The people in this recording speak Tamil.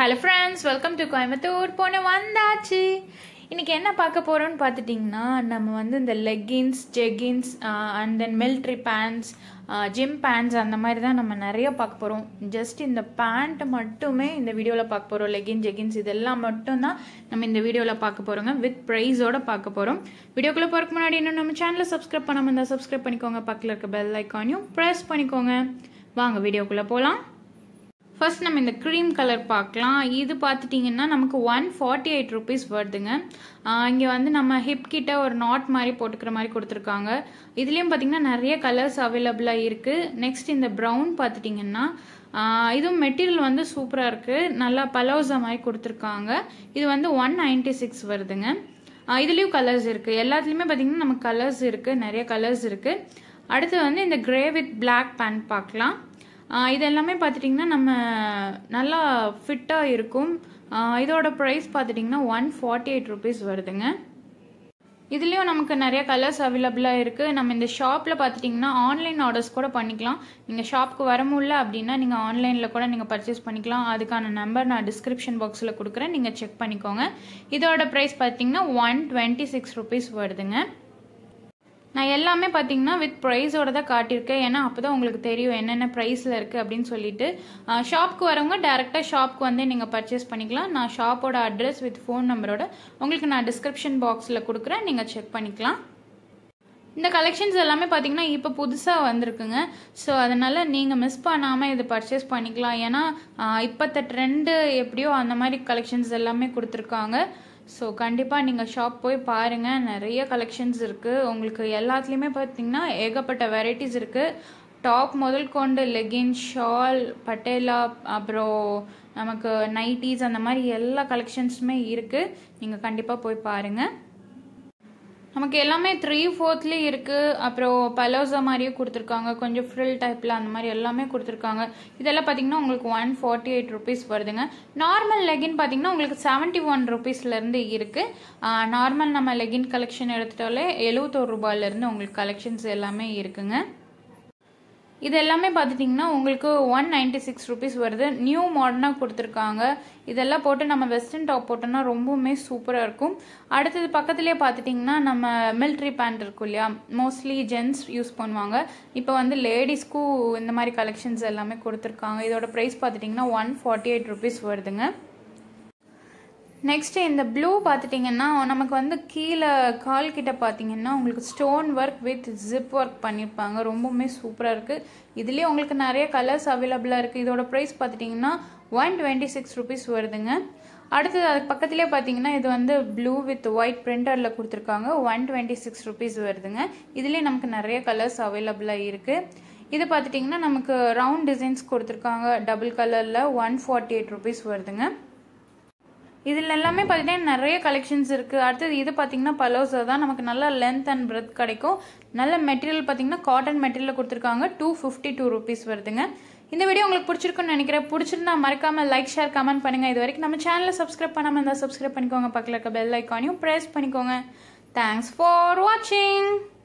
hello friends welcome to Coimbatore போன வந்தாச்சு இன்றைக்கி என்ன பார்க்க போகிறோன்னு பார்த்துட்டிங்கன்னா நம்ம வந்து இந்த leggings jeggings and then military pants gym pants அந்த மாதிரி தான் நம்ம நிறைய பார்க்க போகிறோம் ஜஸ்ட் இந்த பேண்ட் மட்டுமே இந்த வீடியோவில் பார்க்க போகிறோம் லெகின் ஜெகின்ஸ் இதெல்லாம் மட்டும்தான் நம்ம இந்த வீடியோவில் பார்க்க போகிறோங்க வித் ப்ரைஸோடு பார்க்க போகிறோம் வீடியோக்குள்ளே போகிறக்கு முன்னாடி இன்னும் நம்ம சேனலை சப்ஸ்கிரைப் பண்ணாமல் இருந்தால் சப்ஸ்கிரைப் பண்ணிக்கோங்க பக்கத்தில் இருக்க பெல் ஐக்கானையும் ப்ரெஸ் பண்ணிக்கோங்க வாங்க வீடியோக்குள்ளே போகலாம் ஃபர்ஸ்ட் நம்ம இந்த க்ரீம் கலர் பார்க்கலாம் இது பார்த்துட்டிங்கன்னா நமக்கு ஒன் ஃபார்ட்டி எயிட் ருபீஸ் வருதுங்க இங்கே வந்து நம்ம ஹிப் கிட்ட ஒரு நாட் மாதிரி போட்டுக்கிற மாதிரி கொடுத்துருக்காங்க இதுலேயும் பார்த்தீங்கன்னா நிறைய கலர்ஸ் அவைலபிளாக இருக்குது நெக்ஸ்ட் இந்த ப்ரௌன் பார்த்துட்டிங்கன்னா இதுவும் மெட்டீரியல் வந்து சூப்பராக இருக்குது நல்லா பலோசா மாதிரி கொடுத்துருக்காங்க இது வந்து ஒன் நைன்டி சிக்ஸ் வருதுங்க இதுலேயும் கலர்ஸ் இருக்குது எல்லாத்துலேயுமே பார்த்திங்கன்னா நமக்கு கலர்ஸ் இருக்குது நிறைய கலர்ஸ் இருக்குது அடுத்து வந்து இந்த கிரே வித் பிளாக் பேண்ட் பார்க்கலாம் இது எல்லாமே பார்த்துட்டிங்கன்னா நம்ம நல்லா ஃபிட்டாக இருக்கும் இதோட ப்ரைஸ் பார்த்துட்டிங்கன்னா ஒன் ஃபார்ட்டி எயிட் ருபீஸ் வருதுங்க இதுலேயும் நமக்கு நிறைய கலர்ஸ் அவைலபிளாக இருக்குது நம்ம இந்த ஷாப்பில் பார்த்துட்டிங்கன்னா ஆன்லைன் ஆர்டர்ஸ் கூட பண்ணிக்கலாம் நீங்கள் ஷாப்புக்கு வர முடியல அப்படின்னா நீங்கள் ஆன்லைனில் கூட நீங்கள் பர்ச்சேஸ் பண்ணிக்கலாம் அதுக்கான நம்பர் நான் டிஸ்கிரிப்ஷன் பாக்ஸில் கொடுக்குறேன் நீங்கள் செக் பண்ணிக்கோங்க இதோட ப்ரைஸ் பார்த்திங்கன்னா ஒன் டுவெண்ட்டி சிக்ஸ் ருபீஸ் வருதுங்க நான் எல்லாமே பார்த்தீங்கன்னா வித் ப்ரைஸோட தான் காட்டியிருக்கேன் ஏன்னா அப்போ தான் உங்களுக்கு தெரியும் என்னென்ன ப்ரைஸில் இருக்குது அப்படின்னு சொல்லிட்டு ஷாப்க்கு வரவங்க டேரெக்டாக ஷாப்க்கு வந்து நீங்கள் பர்ச்சேஸ் பண்ணிக்கலாம் நான் ஷாப்போட அட்ரஸ் வித் ஃபோன் நம்பரோட உங்களுக்கு நான் டிஸ்கிரிப்ஷன் பாக்ஸில் கொடுக்குறேன் நீங்கள் செக் பண்ணிக்கலாம் இந்த கலெக்ஷன்ஸ் எல்லாமே பார்த்தீங்கன்னா இப்போ புதுசாக வந்திருக்குங்க ஸோ அதனால் நீங்கள் மிஸ் பண்ணாமல் இது பர்ச்சேஸ் பண்ணிக்கலாம் ஏன்னா இப்போத்த ட்ரெண்டு எப்படியோ அந்த மாதிரி கலெக்ஷன்ஸ் எல்லாமே கொடுத்துருக்காங்க ஸோ கண்டிப்பாக நீங்கள் ஷாப் போய் பாருங்கள் நிறைய கலெக்ஷன்ஸ் இருக்குது உங்களுக்கு எல்லாத்துலேயுமே பார்த்தீங்கன்னா ஏகப்பட்ட வெரைட்டிஸ் இருக்குது டாப் முதல் கொண்டு லெகின்ஸ் ஷால் பட்டேலா அப்புறம் நமக்கு நைட்டிஸ் அந்த மாதிரி எல்லா கலெக்ஷன்ஸுமே இருக்குது நீங்கள் கண்டிப்பாக போய் பாருங்கள் நமக்கு எல்லாமே த்ரீ ஃபோர்த்லேயும் இருக்குது அப்புறம் பலோசா மாதிரியும் கொடுத்துருக்காங்க கொஞ்சம் ஃப்ரில் டைப்பில் அந்த மாதிரி எல்லாமே கொடுத்துருக்காங்க இதெல்லாம் பார்த்தீங்கன்னா உங்களுக்கு ஒன் ஃபார்ட்டி எயிட் ருபீஸ் வருதுங்க நார்மல் லெகின் பார்த்தீங்கன்னா உங்களுக்கு செவன்ட்டி ஒன் ருபீஸ்லேருந்து இருக்குது நார்மல் நம்ம லெகின் கலெக்ஷன் எடுத்துட்டாலே எழுபத்தோரு ரூபாயிலேருந்து உங்களுக்கு கலெக்ஷன்ஸ் எல்லாமே இருக்குங்க இது எல்லாமே பார்த்துட்டிங்கன்னா உங்களுக்கு ஒன் நைன்டி சிக்ஸ் ருபீஸ் வருது நியூ மாடர்னாக கொடுத்துருக்காங்க இதெல்லாம் போட்டு நம்ம வெஸ்டர்ன் டாப் போட்டோம்னா ரொம்பவுமே சூப்பராக இருக்கும் அடுத்தது பக்கத்துலேயே பார்த்துட்டிங்கன்னா நம்ம மில்ட்ரி பேண்ட் இருக்கும் இல்லையா மோஸ்ட்லி ஜென்ஸ் யூஸ் பண்ணுவாங்க இப்போ வந்து லேடிஸ்க்கும் இந்த மாதிரி கலெக்ஷன்ஸ் எல்லாமே கொடுத்துருக்காங்க இதோட ப்ரைஸ் பார்த்துட்டிங்கன்னா ஒன் ஃபார்ட்டி எயிட் ருபீஸ் வருதுங்க நெக்ஸ்ட்டு இந்த ப்ளூ பார்த்துட்டிங்கன்னா நமக்கு வந்து கீழே கால் கிட்ட பார்த்தீங்கன்னா உங்களுக்கு stone work with zip work பண்ணியிருப்பாங்க ரொம்பவுமே சூப்பராக இருக்குது இதுலேயே உங்களுக்கு நிறைய கலர்ஸ் அவைலபிளாக இருக்குது இதோட ப்ரைஸ் பார்த்துட்டிங்கன்னா ஒன் டுவெண்ட்டி சிக்ஸ் ருபீஸ் வருதுங்க அடுத்தது அதுக்கு பக்கத்துலேயே பார்த்தீங்கன்னா இது வந்து ப்ளூ வித் ஒயிட் பிரிண்டரில் கொடுத்துருக்காங்க ஒன் டுவெண்ட்டி சிக்ஸ் ருபீஸ் வருதுங்க இதுலேயே நமக்கு நிறைய கலர்ஸ் அவைலபிளாக இருக்குது இது பார்த்துட்டிங்கன்னா நமக்கு ரவுண்ட் டிசைன்ஸ் கொடுத்துருக்காங்க டபுள் கலரில் ஒன் ஃபார்ட்டி எயிட் ருபீஸ் வருதுங்க இதில் எல்லாமே பார்த்தீங்கன்னா நிறைய கலெக்ஷன்ஸ் இருக்குது அடுத்தது இது பார்த்தீங்கன்னா பலோசோ தான் நமக்கு நல்ல லென்த் அண்ட் பிரெத் கிடைக்கும் நல்ல மெட்டீரியல் பார்த்தீங்கன்னா காட்டன் மெட்டீரியல் கொடுத்துருக்காங்க டூ ஃபிஃப்டி டூ ருபீஸ் வருதுங்க இந்த வீடியோ உங்களுக்கு பிடிச்சிருக்குன்னு நினைக்கிறேன் பிடிச்சிருந்தா மறக்காமல் லைக் ஷேர் கமெண்ட் பண்ணுங்கள் இது வரைக்கும் நம்ம சேனலில் சப்ஸ்கிரைப் பண்ணாமல் இருந்தால் சப்ஸ்கிரைப் பண்ணிக்கோங்க பக்கத்தில் இருக்க பெல் ஐக்கானையும் ப்ரெஸ் பண்ணிக்கோங்க தேங்க்ஸ் ஃபார் வாட்சிங்